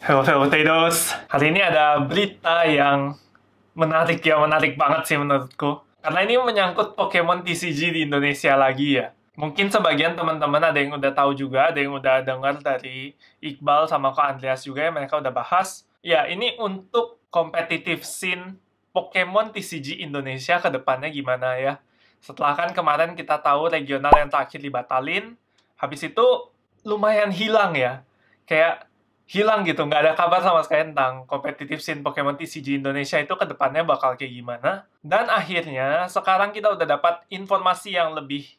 Hello, hello, potatoes. Hari ini ada berita yang menarik ya, menarik banget sih menurutku. Karena ini menyangkut Pokemon TCG di Indonesia lagi ya. Mungkin sebagian teman-teman ada yang udah tahu juga, ada yang udah dengar dari Iqbal sama Ko Andreas juga yang mereka udah bahas. Ya, ini untuk competitive scene Pokemon TCG Indonesia ke depannya gimana ya. Setelah kan kemarin kita tahu regional yang terakhir dibatalin, habis itu lumayan hilang ya. Kayak hilang gitu nggak ada kabar sama sekali tentang kompetitif scene Pokemon TCG Indonesia itu kedepannya bakal kayak gimana dan akhirnya sekarang kita udah dapat informasi yang lebih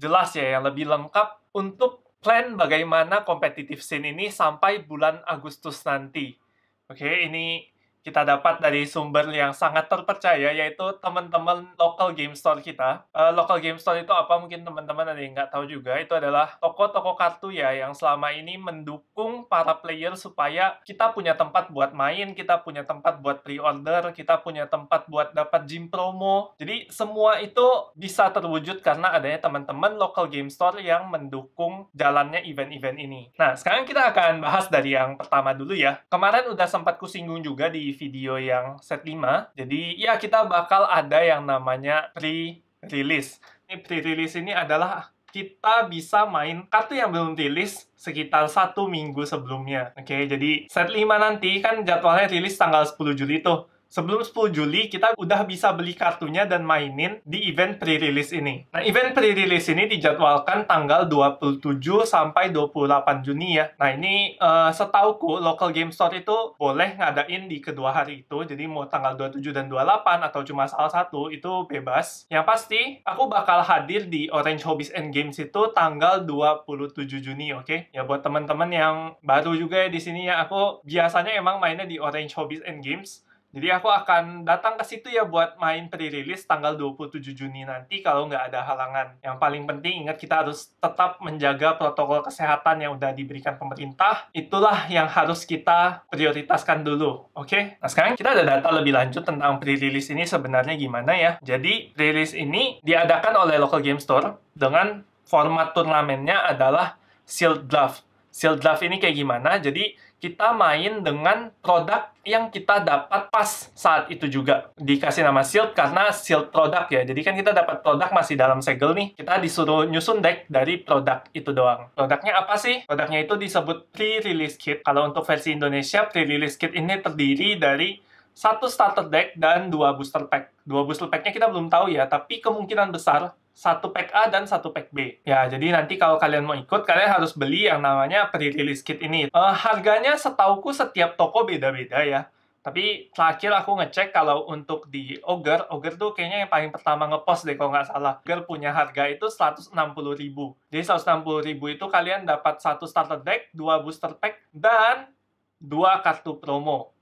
jelas ya yang lebih lengkap untuk plan bagaimana kompetitif scene ini sampai bulan Agustus nanti oke ini kita dapat dari sumber yang sangat terpercaya yaitu teman-teman local game store kita. Uh, local game store itu apa mungkin teman-teman ada yang nggak tahu juga. Itu adalah toko-toko kartu ya yang selama ini mendukung para player supaya kita punya tempat buat main, kita punya tempat buat pre-order, kita punya tempat buat dapat gym promo. Jadi semua itu bisa terwujud karena adanya teman-teman local game store yang mendukung jalannya event-event ini. Nah, sekarang kita akan bahas dari yang pertama dulu ya. Kemarin udah sempat kusinggung juga di video yang set 5. Jadi ya kita bakal ada yang namanya pre-release. Ini pre-release ini adalah kita bisa main kartu yang belum rilis sekitar satu minggu sebelumnya. Oke, okay, jadi set 5 nanti kan jadwalnya rilis tanggal 10 Juli tuh. Sebelum 10 Juli, kita udah bisa beli kartunya dan mainin di event pre-release ini. Nah, event pre-release ini dijadwalkan tanggal 27 sampai 28 Juni ya. Nah, ini uh, setauku local game store itu boleh ngadain di kedua hari itu. Jadi mau tanggal 27 dan 28 atau cuma salah satu itu bebas. Yang pasti, aku bakal hadir di Orange Hobbies and Games itu tanggal 27 Juni, oke? Okay? Ya buat teman-teman yang baru juga ya di sini ya, aku biasanya emang mainnya di Orange Hobbies and Games jadi aku akan datang ke situ ya buat main pre-release tanggal 27 Juni nanti kalau nggak ada halangan. Yang paling penting ingat kita harus tetap menjaga protokol kesehatan yang udah diberikan pemerintah. Itulah yang harus kita prioritaskan dulu, oke? Okay? Nah sekarang kita ada data lebih lanjut tentang pre-release ini sebenarnya gimana ya. Jadi pre-release ini diadakan oleh local game store dengan format turnamennya adalah sealed draft. Sealed draft ini kayak gimana? Jadi kita main dengan produk yang kita dapat pas saat itu juga. Dikasih nama shield karena shield produk ya. Jadi kan kita dapat produk masih dalam segel nih. Kita disuruh nyusun deck dari produk itu doang. Produknya apa sih? Produknya itu disebut pre-release kit. Kalau untuk versi Indonesia, pre-release kit ini terdiri dari satu starter deck dan dua booster pack. Dua booster packnya kita belum tahu ya, tapi kemungkinan besar satu pack A dan satu pack B. Ya, jadi nanti kalau kalian mau ikut, kalian harus beli yang namanya pre-release kit ini. Uh, harganya setauku setiap toko beda-beda ya. Tapi terakhir aku ngecek kalau untuk di Ogre, Ogre tuh kayaknya yang paling pertama ngepost deh kalau nggak salah. Ogre punya harga itu 160 ribu. Jadi 160 ribu itu kalian dapat satu starter deck, dua booster pack, dan dua kartu promo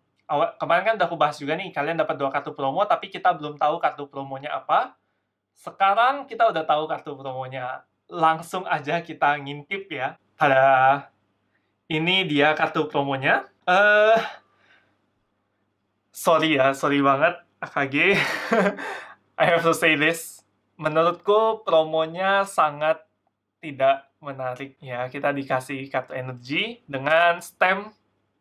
kemarin kan udah aku bahas juga nih, kalian dapat dua kartu promo, tapi kita belum tahu kartu promonya apa. Sekarang kita udah tahu kartu promonya. Langsung aja kita ngintip ya. ada ini dia kartu promonya. Eh uh, sorry ya, sorry banget AKG. I have to say this. Menurutku promonya sangat tidak menarik ya. Kita dikasih kartu energi dengan stem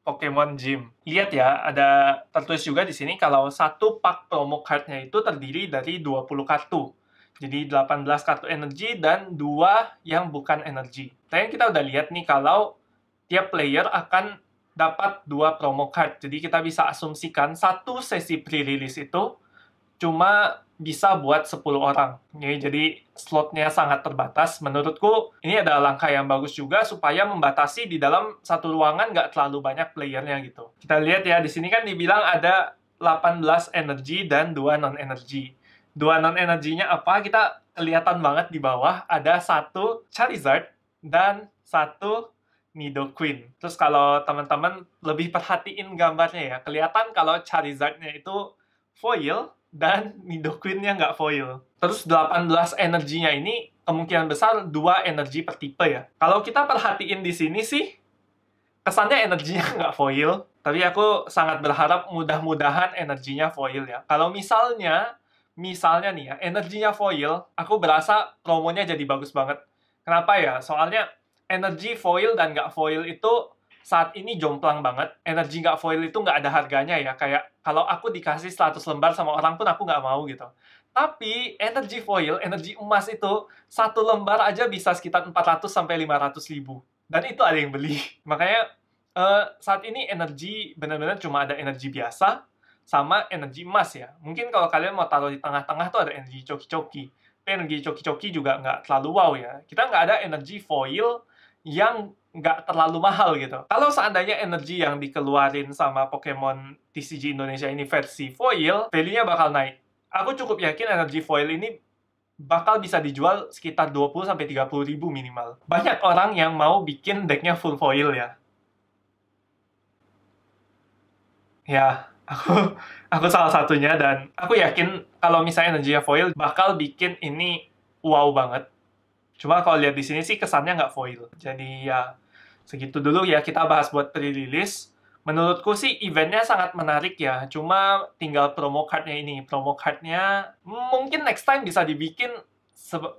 Pokemon Gym. Lihat ya, ada tertulis juga di sini kalau satu pak promo card-nya itu terdiri dari 20 kartu. Jadi 18 kartu energi dan dua yang bukan energi. Tadi kita udah lihat nih kalau tiap player akan dapat dua promo card. Jadi kita bisa asumsikan satu sesi pre-release itu cuma bisa buat 10 orang. Jadi slotnya sangat terbatas. Menurutku ini adalah langkah yang bagus juga supaya membatasi di dalam satu ruangan nggak terlalu banyak playernya gitu. Kita lihat ya, di sini kan dibilang ada 18 energi dan 2 non-energi dua non energinya apa kita kelihatan banget di bawah ada satu Charizard dan satu Nidoqueen. Terus kalau teman-teman lebih perhatiin gambarnya ya, kelihatan kalau Charizardnya itu foil dan Nidoqueen-nya nggak foil. Terus 18 energinya ini kemungkinan besar dua energi per tipe ya. Kalau kita perhatiin di sini sih, kesannya energinya nggak foil. Tapi aku sangat berharap mudah-mudahan energinya foil ya. Kalau misalnya misalnya nih ya, energinya foil, aku berasa promonya jadi bagus banget. Kenapa ya? Soalnya energi foil dan nggak foil itu saat ini jomplang banget. Energi nggak foil itu nggak ada harganya ya. Kayak kalau aku dikasih 100 lembar sama orang pun aku nggak mau gitu. Tapi energi foil, energi emas itu satu lembar aja bisa sekitar 400 sampai 500 ribu. Dan itu ada yang beli. Makanya uh, saat ini energi benar-benar cuma ada energi biasa, sama energi emas ya. Mungkin kalau kalian mau taruh di tengah-tengah tuh ada energi coki-coki. tapi Energi coki-coki juga nggak terlalu wow ya. Kita nggak ada energi foil yang nggak terlalu mahal gitu. Kalau seandainya energi yang dikeluarin sama Pokemon TCG Indonesia ini versi foil, value-nya bakal naik. Aku cukup yakin energi foil ini bakal bisa dijual sekitar 20-30 ribu minimal. Banyak orang yang mau bikin decknya full foil ya. Ya, aku aku salah satunya dan aku yakin kalau misalnya Najia foil bakal bikin ini wow banget cuma kalau lihat di sini sih kesannya nggak foil jadi ya segitu dulu ya kita bahas buat pre-release menurutku sih eventnya sangat menarik ya cuma tinggal promo cardnya ini promo cardnya mungkin next time bisa dibikin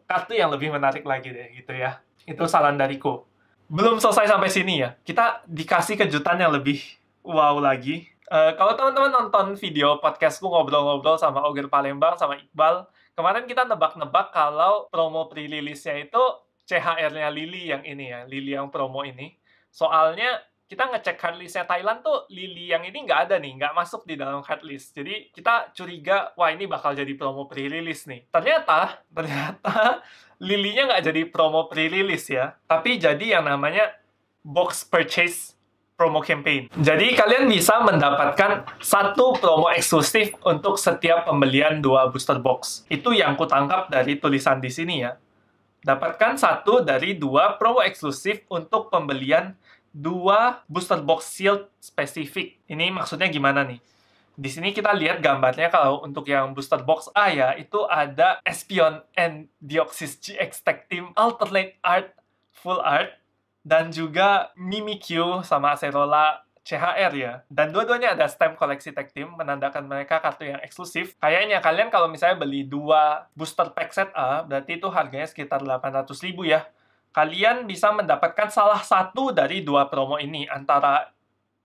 kartu yang lebih menarik lagi deh gitu ya itu saran dariku belum selesai sampai sini ya kita dikasih kejutan yang lebih wow lagi Eh, kalau teman-teman nonton video podcastku ngobrol-ngobrol sama Ogir Palembang sama Iqbal, kemarin kita nebak-nebak kalau promo pre release itu CHR-nya Lili yang ini ya, Lili yang promo ini. Soalnya kita ngecek hardlistnya Thailand tuh Lili yang ini nggak ada nih, nggak masuk di dalam hardlist. Jadi kita curiga, wah ini bakal jadi promo pre-release nih. Ternyata, ternyata Lilinya nggak jadi promo pre-release ya, tapi jadi yang namanya box purchase promo campaign. Jadi kalian bisa mendapatkan satu promo eksklusif untuk setiap pembelian dua booster box. Itu yang kutangkap dari tulisan di sini ya. Dapatkan satu dari dua promo eksklusif untuk pembelian dua booster box shield spesifik. Ini maksudnya gimana nih? Di sini kita lihat gambarnya kalau untuk yang booster box A ya, itu ada Espion and Deoxys GX Tech Team Alternate Art Full Art dan juga Mimikyu sama Acerola CHR ya. Dan dua-duanya ada stamp koleksi tag team, menandakan mereka kartu yang eksklusif. Kayaknya kalian kalau misalnya beli dua booster pack set A, berarti itu harganya sekitar 800 ribu ya. Kalian bisa mendapatkan salah satu dari dua promo ini, antara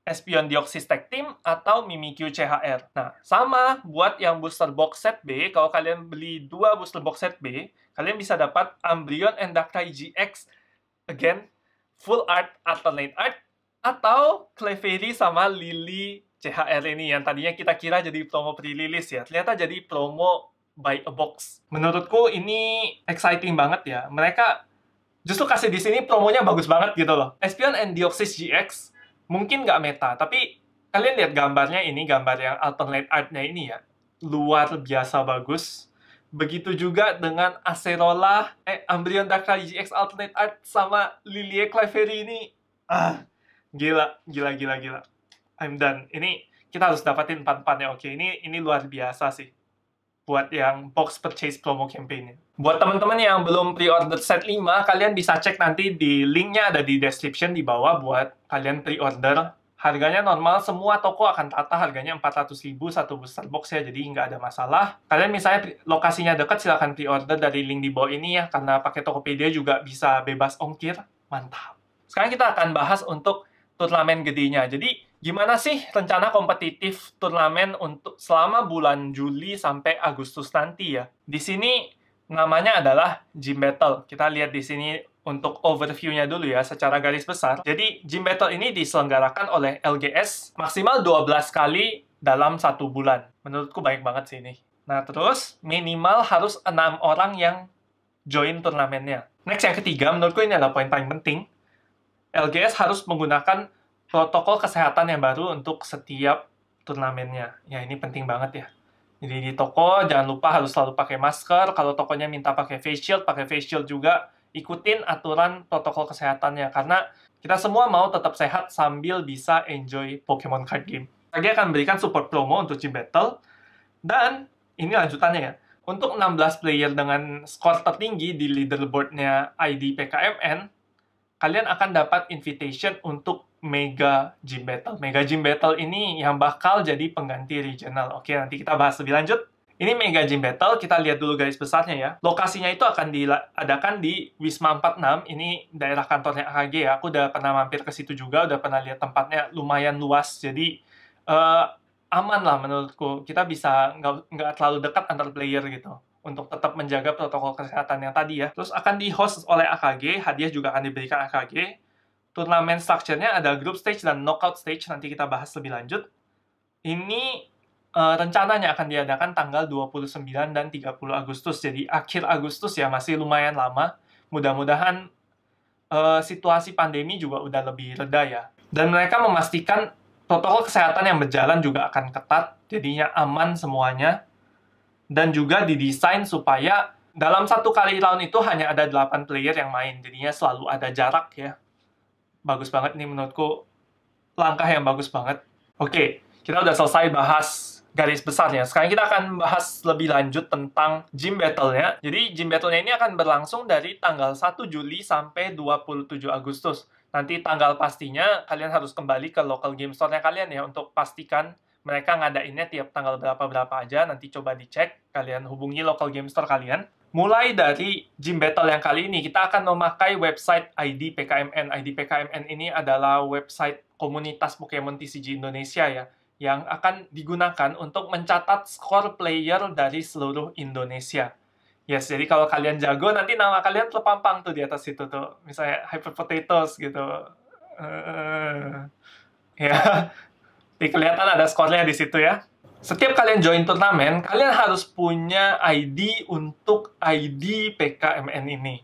Espion Dioxys Tag Team atau Mimikyu CHR. Nah, sama buat yang booster box set B, kalau kalian beli dua booster box set B, kalian bisa dapat Ambryon and Darkrai GX again full art atau late art atau Clefairy sama Lily CHR ini yang tadinya kita kira jadi promo pre-release ya ternyata jadi promo by a box menurutku ini exciting banget ya mereka justru kasih di sini promonya bagus banget gitu loh Espion and Deoxys GX mungkin nggak meta tapi kalian lihat gambarnya ini gambar yang alternate artnya ini ya luar biasa bagus Begitu juga dengan Acerola, eh, Ambrion Dakar GX Alternate Art sama Lilie Clefairy ini. Ah, gila, gila, gila, gila. I'm done. Ini kita harus dapatin empat pan ya. Oke, ini ini luar biasa sih buat yang box purchase promo campaign-nya. Buat teman-teman yang belum pre-order set 5, kalian bisa cek nanti di linknya ada di description di bawah buat kalian pre-order Harganya normal, semua toko akan tata harganya 400 ribu satu booster box ya, jadi nggak ada masalah. Kalian misalnya lokasinya dekat, silahkan pre-order dari link di bawah ini ya, karena pakai Tokopedia juga bisa bebas ongkir, mantap. Sekarang kita akan bahas untuk turnamen gedenya. Jadi, gimana sih rencana kompetitif turnamen untuk selama bulan Juli sampai Agustus nanti ya? Di sini namanya adalah gym battle. Kita lihat di sini untuk overview-nya dulu ya secara garis besar. Jadi gym battle ini diselenggarakan oleh LGS maksimal 12 kali dalam satu bulan. Menurutku baik banget sih ini. Nah terus minimal harus enam orang yang join turnamennya. Next yang ketiga menurutku ini adalah poin paling penting. LGS harus menggunakan protokol kesehatan yang baru untuk setiap turnamennya. Ya ini penting banget ya. Jadi di toko jangan lupa harus selalu pakai masker. Kalau tokonya minta pakai face shield, pakai face shield juga. Ikutin aturan protokol kesehatannya karena kita semua mau tetap sehat sambil bisa enjoy Pokemon Card Game. Lagi akan berikan support promo untuk Gym Battle. Dan ini lanjutannya ya. Untuk 16 player dengan skor tertinggi di leaderboardnya ID PKMN, kalian akan dapat invitation untuk Mega Gym Battle. Mega Gym Battle ini yang bakal jadi pengganti regional. Oke, nanti kita bahas lebih lanjut. Ini Mega Gym Battle, kita lihat dulu garis besarnya ya. Lokasinya itu akan diadakan di Wisma 46, ini daerah kantornya AKG ya. Aku udah pernah mampir ke situ juga, udah pernah lihat tempatnya lumayan luas. Jadi uh, aman lah menurutku. Kita bisa nggak terlalu dekat antar player gitu untuk tetap menjaga protokol kesehatan yang tadi ya. Terus akan di-host oleh AKG, hadiah juga akan diberikan AKG turnamen structure-nya ada group stage dan knockout stage, nanti kita bahas lebih lanjut. Ini uh, rencananya akan diadakan tanggal 29 dan 30 Agustus, jadi akhir Agustus ya, masih lumayan lama. Mudah-mudahan uh, situasi pandemi juga udah lebih reda ya. Dan mereka memastikan protokol kesehatan yang berjalan juga akan ketat, jadinya aman semuanya. Dan juga didesain supaya dalam satu kali round itu hanya ada 8 player yang main, jadinya selalu ada jarak ya bagus banget nih menurutku langkah yang bagus banget. Oke, kita udah selesai bahas garis besarnya. Sekarang kita akan bahas lebih lanjut tentang gym battle-nya. Jadi gym battle-nya ini akan berlangsung dari tanggal 1 Juli sampai 27 Agustus. Nanti tanggal pastinya kalian harus kembali ke local game store-nya kalian ya untuk pastikan mereka ngadainnya tiap tanggal berapa-berapa aja. Nanti coba dicek, kalian hubungi local game store kalian. Mulai dari gym battle yang kali ini, kita akan memakai website ID PKMN. ID PKMN ini adalah website komunitas Pokemon TCG Indonesia ya, yang akan digunakan untuk mencatat skor player dari seluruh Indonesia. Yes, jadi kalau kalian jago, nanti nama kalian terpampang tuh di atas situ tuh. Misalnya Hyper Potatoes gitu. Uh, ya, nah. kelihatan ada skornya di situ ya setiap kalian join turnamen, kalian harus punya ID untuk ID PKMN ini.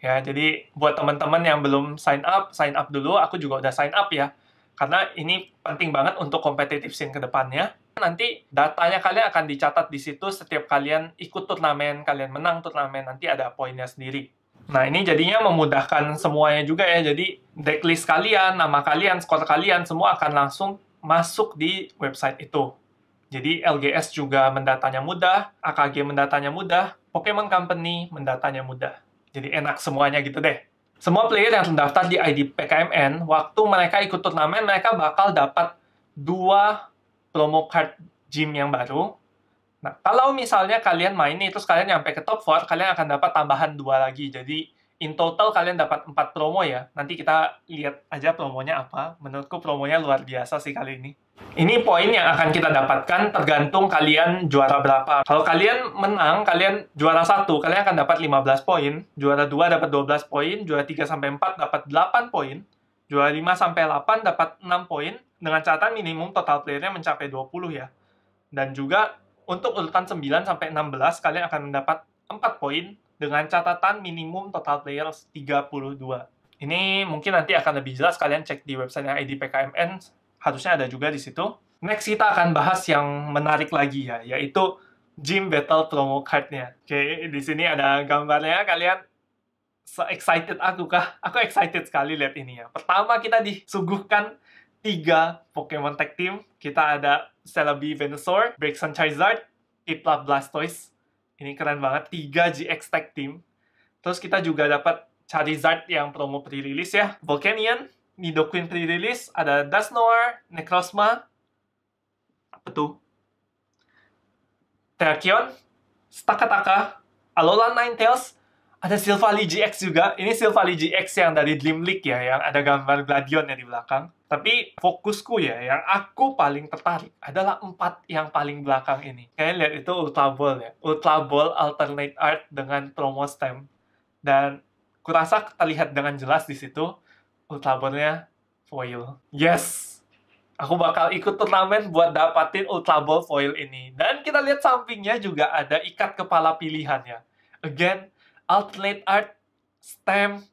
Ya, jadi buat teman-teman yang belum sign up, sign up dulu. Aku juga udah sign up ya. Karena ini penting banget untuk competitive scene ke depannya. Nanti datanya kalian akan dicatat di situ setiap kalian ikut turnamen, kalian menang turnamen, nanti ada poinnya sendiri. Nah, ini jadinya memudahkan semuanya juga ya. Jadi, decklist kalian, nama kalian, skor kalian, semua akan langsung masuk di website itu. Jadi LGS juga mendatanya mudah, AKG mendatanya mudah, Pokemon Company mendatanya mudah. Jadi enak semuanya gitu deh. Semua player yang terdaftar di ID PKMN, waktu mereka ikut turnamen, mereka bakal dapat dua promo card gym yang baru. Nah, kalau misalnya kalian main nih, terus kalian nyampe ke top 4, kalian akan dapat tambahan dua lagi. Jadi, in total kalian dapat 4 promo ya. Nanti kita lihat aja promonya apa. Menurutku promonya luar biasa sih kali ini. Ini poin yang akan kita dapatkan tergantung kalian juara berapa. Kalau kalian menang, kalian juara 1, kalian akan dapat 15 poin. Juara 2 dapat 12 poin, juara 3 sampai 4 dapat 8 poin, juara 5 sampai 8 dapat 6 poin dengan catatan minimum total playernya mencapai 20 ya. Dan juga untuk urutan 9 sampai 16 kalian akan mendapat 4 poin dengan catatan minimum total players 32. Ini mungkin nanti akan lebih jelas kalian cek di website IDPKMN harusnya ada juga di situ. Next kita akan bahas yang menarik lagi ya, yaitu gym battle promo cardnya. Oke, okay, di sini ada gambarnya. Kalian so excited aku kah? Aku excited sekali lihat ini ya. Pertama kita disuguhkan tiga Pokemon Tag Team. Kita ada Celebi Venusaur, Braixen Charizard, Kipla Blastoise. Ini keren banget, tiga GX Tag Team. Terus kita juga dapat Charizard yang promo pre-release ya, Volcanion, di pre-release ada Dusknoir, Necrosma, apa tuh? Terakion, Stakataka, Alolan Ninetales, ada Silvally GX juga. Ini Silvally GX yang dari Dream League ya, yang ada gambar Gladion ya di belakang. Tapi fokusku ya, yang aku paling tertarik adalah empat yang paling belakang ini. Kalian lihat itu Ultra Ball ya. Ultra Ball Alternate Art dengan promo Stamp Dan kurasa terlihat dengan jelas di situ ultrabornya foil. Yes! Aku bakal ikut turnamen buat dapatin Ultra foil ini. Dan kita lihat sampingnya juga ada ikat kepala pilihannya. Again, alternate art, stem,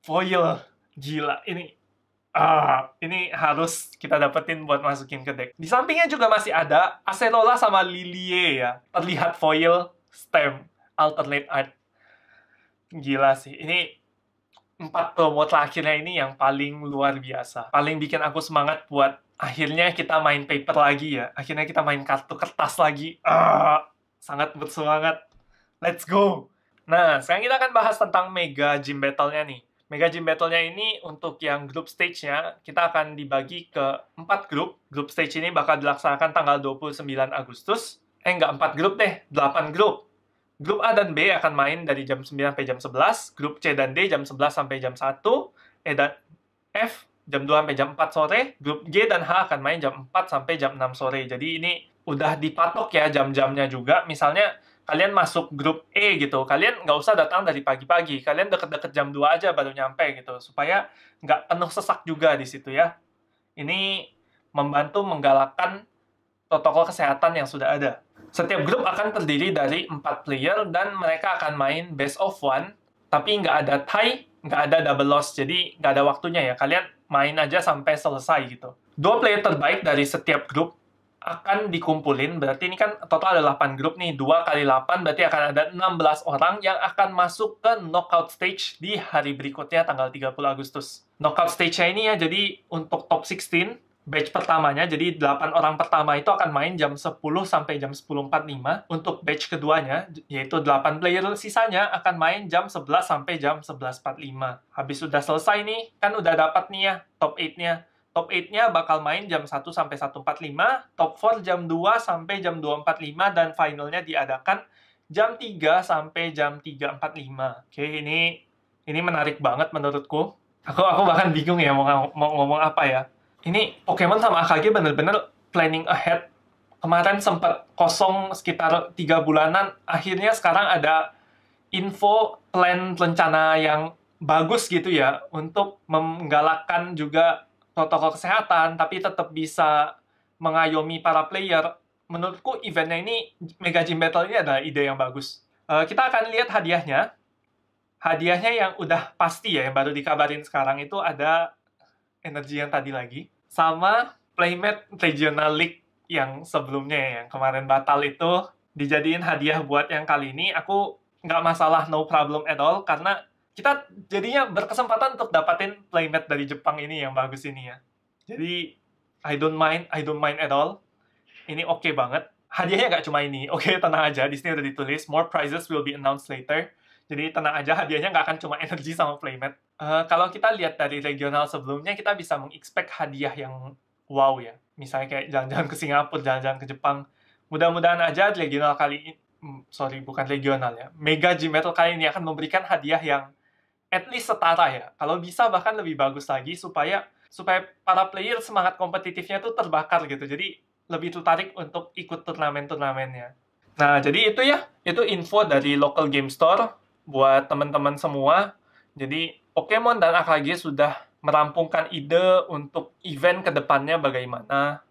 foil. Gila, ini ah, ini harus kita dapetin buat masukin ke deck. Di sampingnya juga masih ada Acerola sama Lilie ya. Terlihat foil, stem, alternate art. Gila sih, ini empat promo terakhirnya ini yang paling luar biasa. Paling bikin aku semangat buat akhirnya kita main paper lagi ya. Akhirnya kita main kartu kertas lagi. ah sangat bersemangat. Let's go! Nah, sekarang kita akan bahas tentang Mega Gym Battle-nya nih. Mega Gym Battle-nya ini untuk yang grup stage-nya, kita akan dibagi ke empat grup. Grup stage ini bakal dilaksanakan tanggal 29 Agustus. Eh, nggak empat grup deh, 8 grup. Grup A dan B akan main dari jam 9 sampai jam 11, grup C dan D jam 11 sampai jam 1, E dan F jam 2 sampai jam 4 sore, grup G dan H akan main jam 4 sampai jam 6 sore. Jadi ini udah dipatok ya jam-jamnya juga. Misalnya kalian masuk grup E gitu, kalian nggak usah datang dari pagi-pagi, kalian deket-deket jam 2 aja baru nyampe gitu, supaya nggak penuh sesak juga di situ ya. Ini membantu menggalakkan protokol kesehatan yang sudah ada. Setiap grup akan terdiri dari empat player dan mereka akan main best of one, tapi nggak ada tie, nggak ada double loss, jadi nggak ada waktunya ya. Kalian main aja sampai selesai gitu. Dua player terbaik dari setiap grup akan dikumpulin, berarti ini kan total ada 8 grup nih, 2 kali 8 berarti akan ada 16 orang yang akan masuk ke knockout stage di hari berikutnya tanggal 30 Agustus. Knockout stage-nya ini ya, jadi untuk top 16 batch pertamanya, jadi 8 orang pertama itu akan main jam 10 sampai jam 10.45. Untuk batch keduanya, yaitu 8 player sisanya akan main jam 11 sampai jam 11.45. Habis sudah selesai nih, kan udah dapat nih ya top 8-nya. Top 8-nya bakal main jam 1 sampai 1.45, top 4 jam 2 sampai jam 2.45, dan finalnya diadakan jam 3 sampai jam 3.45. Oke, ini ini menarik banget menurutku. Aku aku bahkan bingung ya mau, mau ngomong apa ya ini Pokemon sama AKG bener-bener planning ahead. Kemarin sempat kosong sekitar tiga bulanan, akhirnya sekarang ada info plan rencana yang bagus gitu ya untuk menggalakkan juga protokol kesehatan tapi tetap bisa mengayomi para player. Menurutku eventnya ini Mega Gym Battle ini ada ide yang bagus. Eh, kita akan lihat hadiahnya. Hadiahnya yang udah pasti ya yang baru dikabarin sekarang itu ada energi yang tadi lagi sama Playmat Regional League yang sebelumnya ya, yang kemarin batal itu dijadiin hadiah buat yang kali ini aku nggak masalah no problem at all karena kita jadinya berkesempatan untuk dapatin playmat dari Jepang ini yang bagus ini ya jadi I don't mind I don't mind at all ini oke okay banget hadiahnya nggak cuma ini oke okay, tenang aja di sini udah ditulis more prizes will be announced later jadi tenang aja hadiahnya nggak akan cuma energi sama playmat. Uh, kalau kita lihat dari regional sebelumnya, kita bisa mengexpect hadiah yang wow ya. Misalnya kayak jalan-jalan ke Singapura, jalan-jalan ke Jepang. Mudah-mudahan aja regional kali ini, sorry bukan regional ya, mega G-Metal kali ini akan memberikan hadiah yang at least setara ya. Kalau bisa bahkan lebih bagus lagi supaya supaya para player semangat kompetitifnya tuh terbakar gitu. Jadi lebih tertarik untuk ikut turnamen-turnamennya. Nah, jadi itu ya, itu info dari local game store buat teman-teman semua. Jadi Pokemon dan AKG sudah merampungkan ide untuk event kedepannya bagaimana,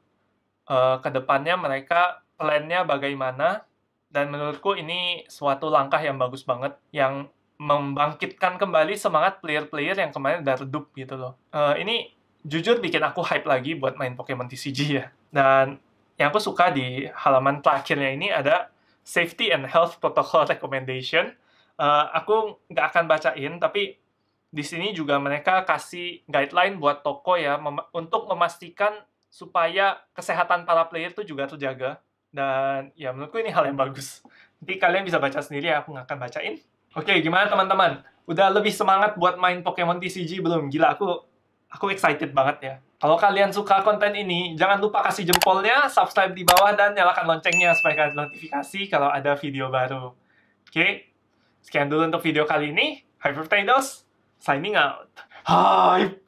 uh, eh, kedepannya mereka plannya bagaimana, dan menurutku ini suatu langkah yang bagus banget yang membangkitkan kembali semangat player-player yang kemarin udah redup gitu loh. Uh, ini jujur bikin aku hype lagi buat main Pokemon TCG ya. Dan yang aku suka di halaman terakhirnya ini ada Safety and Health Protocol Recommendation Eh, aku nggak akan bacain tapi di sini juga mereka kasih guideline buat toko ya mem untuk memastikan supaya kesehatan para player itu juga terjaga dan ya menurutku ini hal yang bagus nanti kalian bisa baca sendiri ya aku nggak akan bacain oke okay, gimana teman-teman udah lebih semangat buat main Pokemon TCG belum gila aku aku excited banget ya kalau kalian suka konten ini jangan lupa kasih jempolnya subscribe di bawah dan nyalakan loncengnya supaya kalian notifikasi kalau ada video baru oke okay? Sekian dulu untuk video kali ini. Hyperpotatoes, signing out. Hype!